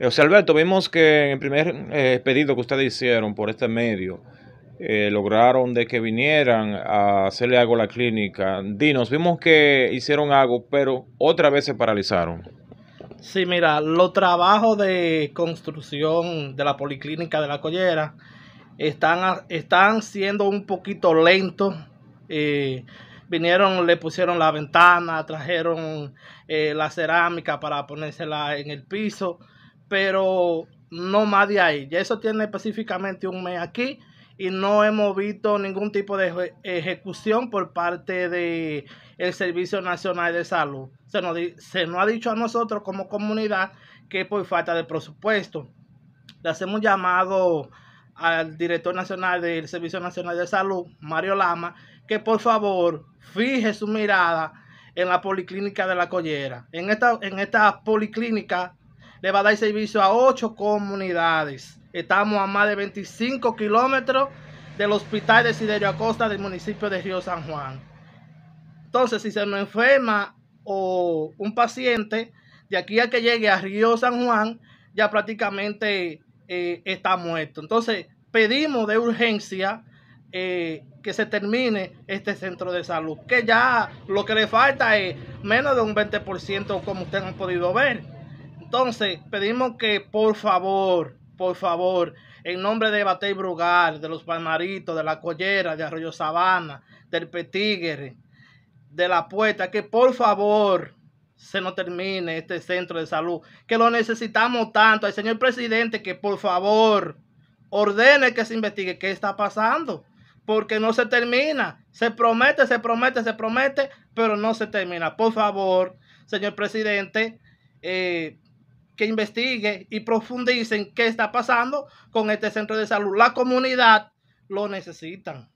Eh, o sea, Alberto, vimos que en el primer eh, pedido que ustedes hicieron por este medio, eh, lograron de que vinieran a hacerle algo a la clínica. Dinos, vimos que hicieron algo, pero otra vez se paralizaron. Sí, mira, los trabajos de construcción de la policlínica de la Collera están, están siendo un poquito lentos. vinieron, le pusieron la ventana, trajeron la cerámica para ponérsela en el piso pero no más de ahí. Ya eso tiene específicamente un mes aquí y no hemos visto ningún tipo de ejecución por parte de el Servicio Nacional de Salud. Se nos, se nos ha dicho a nosotros como comunidad que por falta de presupuesto. Le hacemos llamado al director nacional del Servicio Nacional de Salud, Mario Lama, que por favor fije su mirada en la policlínica de la Collera. En esta, en esta policlínica le va a dar servicio a ocho comunidades. Estamos a más de 25 kilómetros del hospital de Siderio Acosta del municipio de Río San Juan. Entonces, si se nos enferma o un paciente, de aquí a que llegue a Río San Juan, ya prácticamente eh, está muerto. Entonces, pedimos de urgencia eh, que se termine este centro de salud, que ya lo que le falta es menos de un 20%, como ustedes han podido ver. Entonces, pedimos que por favor, por favor, en nombre de Batey Brugal, de los Palmaritos, de la Collera, de Arroyo Sabana, del Petíguere, de la Puerta, que por favor se nos termine este centro de salud, que lo necesitamos tanto. Al señor presidente, que por favor ordene que se investigue qué está pasando, porque no se termina. Se promete, se promete, se promete, pero no se termina. Por favor, señor presidente, eh, que investigue y profundicen qué está pasando con este centro de salud. La comunidad lo necesita.